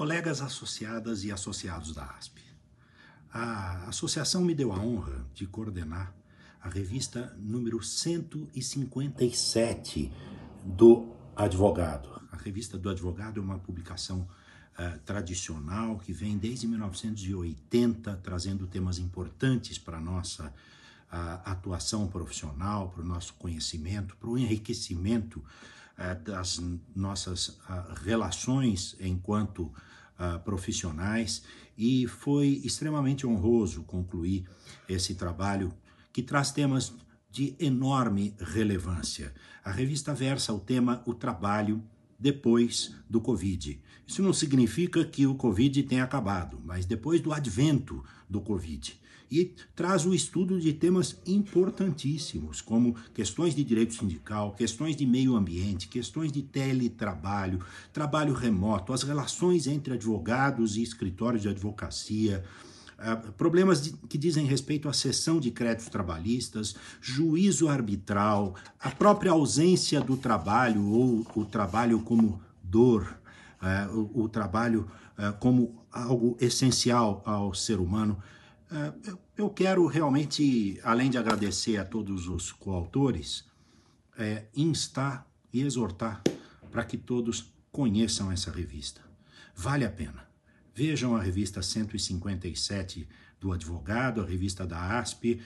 Colegas associadas e associados da ASP, a associação me deu a honra de coordenar a revista número 157 do Advogado. A revista do Advogado é uma publicação uh, tradicional que vem desde 1980 trazendo temas importantes para a nossa uh, atuação profissional, para o nosso conhecimento, para o enriquecimento é, das nossas ah, relações enquanto ah, profissionais e foi extremamente honroso concluir esse trabalho que traz temas de enorme relevância. A revista versa o tema O Trabalho depois do Covid. Isso não significa que o Covid tenha acabado, mas depois do advento do Covid. E traz o estudo de temas importantíssimos, como questões de direito sindical, questões de meio ambiente, questões de teletrabalho, trabalho remoto, as relações entre advogados e escritórios de advocacia, ah, problemas de, que dizem respeito à cessão de créditos trabalhistas, juízo arbitral, a própria ausência do trabalho ou o trabalho como dor, ah, o, o, trabalho ah, como algo essencial ao ser humano. eu quero realmente, além de agradecer a todos os coautores, é, instar e exortar para que todos conheçam essa revista. Vale a pena. Vejam a revista 157 do Advogado, a revista da ASP,